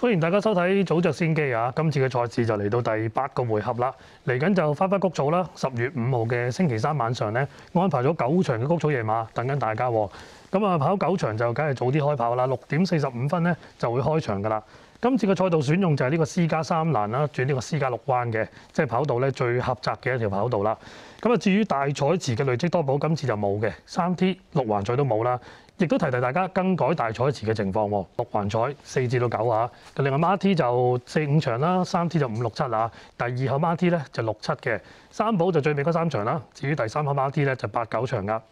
歡迎大家收睇《早着先機》啊！今次嘅賽事就嚟到第八個回合啦，嚟緊就花花谷草啦，十月五號嘅星期三晚上咧，安排咗九場嘅谷草夜馬，等緊大家喎。咁啊，跑九場就梗係早啲開跑啦，六點四十五分咧就會開場噶啦。今次嘅賽道選用就係呢個 C 加三欄啦，轉呢個 C 加六彎嘅，即係跑道咧最狹窄嘅一條跑道啦。咁啊，至於大彩池嘅累積多寶，今次就冇嘅三 T 六環賽都冇啦，亦都提提大家更改大彩池嘅情況喎。六環彩四至到九啊，另外 r T 就四五場啦，三 T 就五六七啊，第二合 r T 咧就六七嘅三保就最尾嗰三場啦。至於第三合 r T 咧就八九場噶。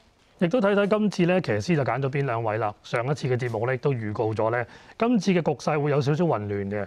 亦都睇睇今次咧，騎師就揀咗邊兩位啦。上一次嘅節目咧，都預告咗咧，今次嘅局勢會有少少混亂嘅。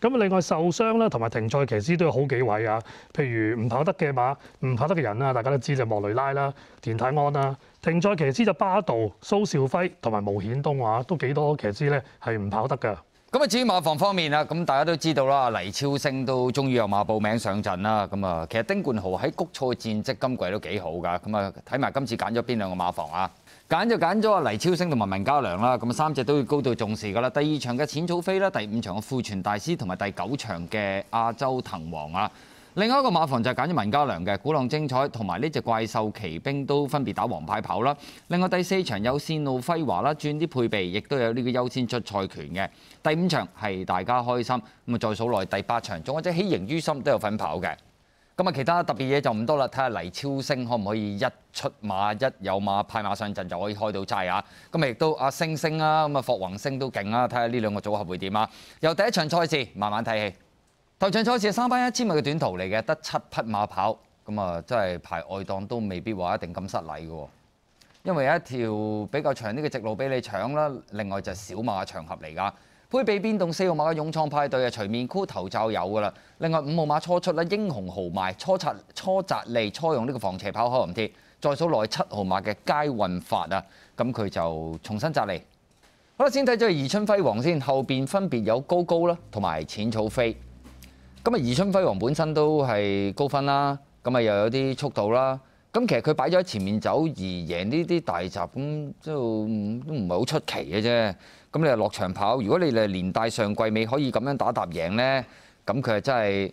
咁另外受傷啦，同埋停賽騎師都有好幾位啊，譬如唔跑得嘅馬，唔跑得嘅人啊，大家都知就莫雷拉啦、田泰安啦，停賽騎師就巴杜、蘇兆輝同埋毛顯東啊，都幾多騎師咧係唔跑得㗎。咁啊，至於馬房方面啊，咁大家都知道啦，黎超升都終於有馬報名上陣啦。咁啊，其實丁冠豪喺谷賽戰績今季都幾好㗎。咁啊，睇埋今次揀咗邊兩個馬房啊？揀就揀咗黎超升同埋文嘉良啦。咁啊，三隻都要高度重視㗎啦。第二場嘅淺草飛啦，第五場嘅富全大師同埋第九場嘅亞洲藤王啊。另外一個馬房就揀咗文家良嘅《古浪精彩》，同埋呢只怪獸奇兵都分別打黃牌跑啦。另外第四場有線路輝華啦，轉啲配備，亦都有呢個優先出賽權嘅。第五場係大家開心咁啊，再數內第八場，仲或者喜盈於心都有份跑嘅。咁啊，其他特別嘢就唔多啦。睇下黎超星可唔可以一出馬一有馬派馬上陣就可以開到齋啊？咁亦都阿星星啦，咁啊霍宏星都勁啦。睇下呢兩個組合會點啊？由第一場賽事慢慢睇戲。頭場賽事係三班一千米嘅短途嚟嘅，得七匹馬跑咁啊，真係排外檔都未必話一定咁失禮嘅，因為有一條比較長啲嘅直路俾你搶啦。另外就係小馬場合嚟噶，配備變動四號馬嘅勇創派對啊，隨面箍頭就有噶啦。另外五號馬初出啦，英雄豪邁初插初摘利初用呢個防斜跑可能貼，再數內七號馬嘅佳運法啊，咁佢就重新摘利。好啦，先睇咗宜春輝煌先，後邊分別有高高啦同埋淺草飛。咁啊，宜春輝煌本身都係高分啦，咁啊又有啲速度啦。咁其實佢擺咗喺前面走而贏呢啲大集，咁都唔係好出奇嘅啫。咁你又落場跑，如果你哋連帶上季尾可以咁樣打搭贏咧，咁佢係真係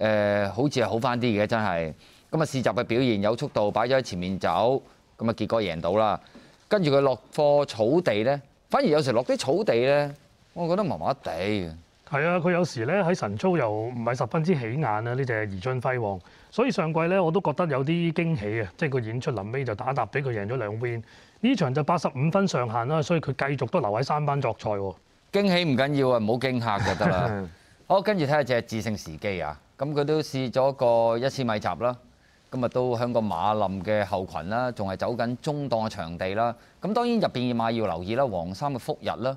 誒好似係好翻啲嘅，真係。咁啊試集嘅表現有速度，擺咗喺前面走，咁啊結果贏到啦。跟住佢落貨草地咧，反而有時落啲草地咧，我覺得麻麻地。係啊，佢有時咧喺神操又唔係十分之起眼啊，呢只怡俊輝煌。所以上季咧我都覺得有啲驚喜啊，即係佢演出臨尾就打踏俾佢贏咗兩邊，呢場就八十五分上限啦，所以佢繼續都留喺三班作賽喎。驚喜唔緊要啊，唔好驚嚇就得啦。好，跟住睇下只智勝時機啊，咁佢都試咗個一千米集啦，今日都喺個馬林嘅後群啦，仲係走緊中檔嘅場地啦。咁當然入邊要買要留意啦，黃三嘅復日啦。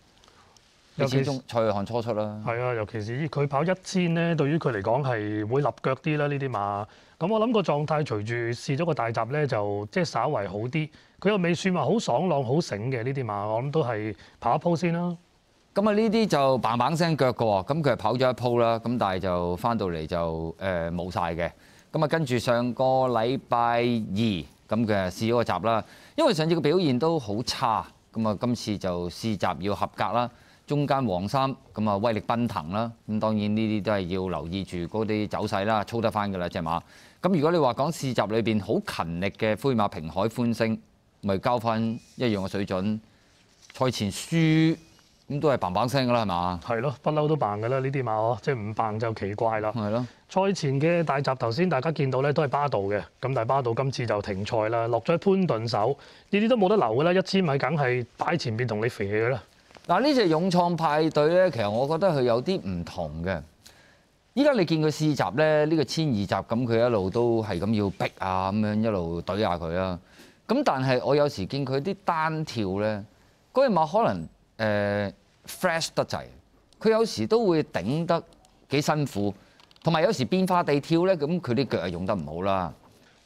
一千中賽汗初出啦，係啊！尤其是佢跑一千咧，對於佢嚟講係會立腳啲啦。呢啲馬咁，我諗個狀態隨住試咗個大集咧，就即係稍為好啲。佢又未算話好爽朗、好醒嘅呢啲馬，我諗都係跑一鋪先啦。咁啊，呢啲就棒棒聲腳過咁，佢係跑咗一鋪啦。咁但係就翻到嚟就誒冇晒嘅。咁啊，跟住上個禮拜二咁嘅試咗個集啦，因為上次嘅表現都好差，咁啊今次就試集要合格啦。中間黃衫咁啊，威力奔騰啦！咁當然呢啲都係要留意住嗰啲走勢啦，操得翻噶啦，只馬。咁如果你話講試集裏邊好勤力嘅灰馬平海歡聲，咪交翻一樣嘅水準。賽前輸咁都係棒棒聲噶啦，係嘛？係咯，不嬲都棒噶啦，呢啲馬哦，即係唔棒就奇怪啦。係咯。賽前嘅大集頭先大家見到咧都係巴度嘅，咁但係巴度今次就停賽啦，落咗喺潘頓手，呢啲都冇得留噶啦，一千米梗係擺前面同你肥起嘅啦。嗱，呢只勇創派對咧，其實我覺得佢有啲唔同嘅。依家你見佢試集咧，呢個千二集咁，佢一路都係咁要逼啊，咁樣一路懟下佢啦。咁但係我有時見佢啲單跳咧，嗰隻馬可能誒 flash 得滯，佢有時都會頂得幾辛苦，同埋有時變化地跳咧，咁佢啲腳係用得唔好啦。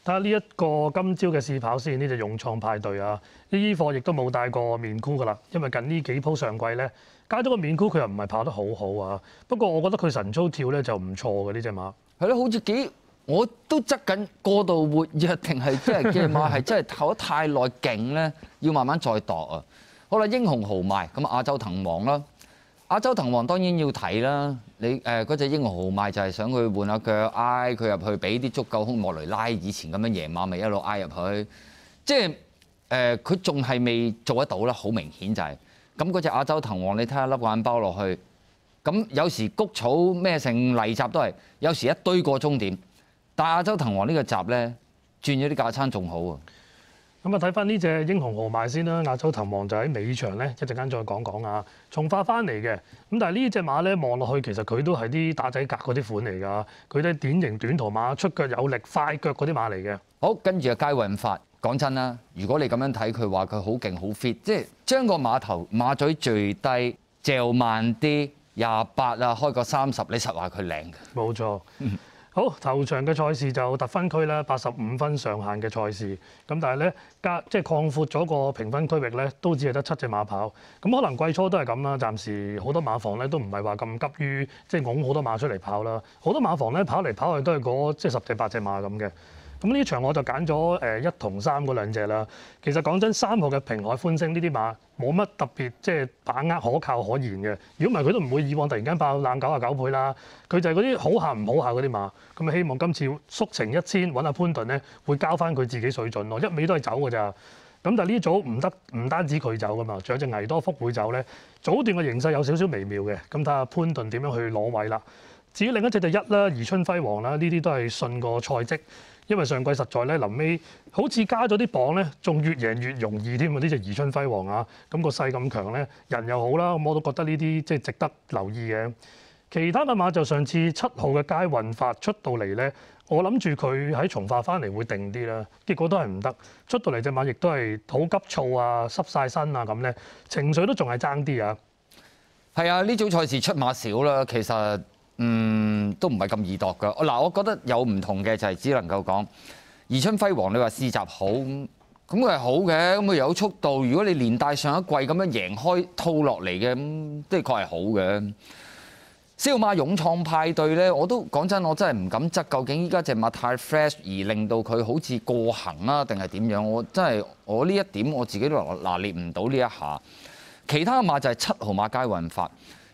睇下呢一個今朝嘅試跑先，呢只勇創派對啊，呢啲貨亦都冇帶過面箍噶啦，因為近呢幾鋪上季咧，街咗個面箍佢又唔係跑得好好啊。不過我覺得佢神操跳咧就唔錯嘅呢只馬。係咯，好似幾我都測緊過度活躍，定係即係馬係 真係跑得太耐勁咧，要慢慢再度啊。好啦，英雄豪邁咁亞洲騰王啦。亞洲藤王當然要睇啦，你誒嗰只英豪賣就係想去換下腳，挨佢入去俾啲足夠空莫雷拉，以前咁樣夜晚咪一路挨入去，即係誒佢仲係未做得到啦，好明顯就係。咁嗰只亞洲藤王你睇下粒眼包落去，咁有時谷草咩成泥集都係，有時一堆過終點，但亞洲藤王呢個集咧轉咗啲架撐仲好啊！咁啊，睇翻呢只英雄豪馬先啦。亞洲頭望就喺尾場咧，一陣間再講講啊。從化翻嚟嘅，咁但係呢只馬咧望落去，其實佢都係啲打仔格嗰啲款嚟㗎。佢都係典型短途馬出腳有力、快腳嗰啲馬嚟嘅。好，跟住啊，佳運法講真啦，如果你咁樣睇佢話佢好勁、好 fit，即係將個馬頭、馬嘴最低、嚼慢啲，廿八啊開個三十，你實話佢靚嘅。冇錯。好頭場嘅賽事就特分區啦，八十五分上限嘅賽事。咁但係咧，加即係擴闊咗個評分區域咧，都只係得七隻馬跑。咁可能季初都係咁啦。暫時好多馬房咧都唔係話咁急於即係拱好多馬出嚟跑啦。好多馬房咧跑嚟跑去都係嗰即係十隻八隻馬咁嘅。咁呢場我就揀咗誒一同三嗰兩隻啦。其實講真，三號嘅平海歡聲呢啲馬冇乜特別，即係把握可靠可言嘅。如果唔係，佢都唔會以往突然間爆冷九啊九倍啦。佢就係嗰啲好下唔好下嗰啲馬。咁啊，希望今次縮成一千揾阿潘頓咧，會交翻佢自己水準咯。一味都係走㗎咋。咁但係呢組唔得唔單止佢走㗎嘛，仲有隻危多福會走咧。早段嘅形勢有少少微妙嘅，咁睇下潘頓點樣去攞位啦。至於另一隻就一啦，宜春輝煌啦，呢啲都係信個賽績。因為上季實在咧，臨尾好似加咗啲磅咧，仲越贏越容易添啊！呢只宜春輝煌啊，咁個勢咁強咧，人又好啦，我都覺得呢啲即係值得留意嘅。其他馬就上次七號嘅街運發出到嚟咧，我諗住佢喺從化翻嚟會定啲啦，結果都係唔得。出到嚟只馬亦都係好急躁啊，濕晒身啊咁咧，情緒都仲係爭啲啊。係啊，呢組賽事出馬少啦，其實。嗯，都唔係咁易度嘅。嗱，我覺得有唔同嘅就係只能夠講，二春輝煌，你話試集好咁，佢係好嘅，咁佢有速度。如果你連帶上一季咁樣贏開套落嚟嘅，咁的確係好嘅。四馬勇創派對咧，我都講真，我真係唔敢質，究竟依家只馬太 fresh 而令到佢好似過行啦，定係點樣？我真係我呢一點我自己都拿捏唔到呢一下。其他馬就係七號馬佳運法。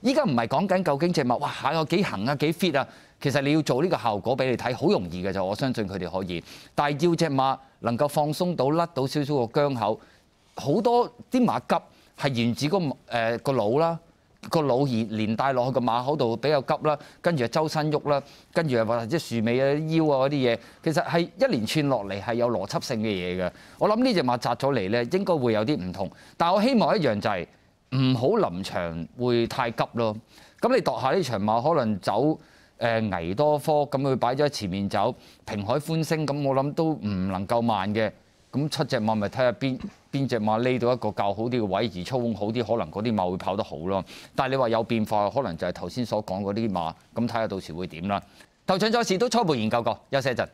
依家唔係講緊究竟只馬哇下個幾行啊幾 fit 啊，其實你要做呢個效果俾你睇，好容易嘅就我相信佢哋可以。但係要只馬能夠放鬆到甩到少少個僵口，好多啲馬急係源自個誒個腦啦，個腦而連帶落去個馬口度比較急啦，跟住啊周身喐啦，跟住啊或者樹尾啊腰啊嗰啲嘢，其實係一連串落嚟係有邏輯性嘅嘢嘅。我諗呢只馬扎咗嚟咧，應該會有啲唔同，但我希望一樣就係。唔好臨場會太急咯。咁你度下呢場馬可能走誒危多科，咁佢擺咗喺前面走平海歡聲，咁我諗都唔能夠慢嘅。咁七隻馬咪睇下邊邊只馬匿到一個較好啲嘅位，而操控好啲，可能嗰啲馬會跑得好咯。但係你話有變化，可能就係頭先所講嗰啲馬，咁睇下到時會點啦。頭場賽事都初步研究過，休息一陣。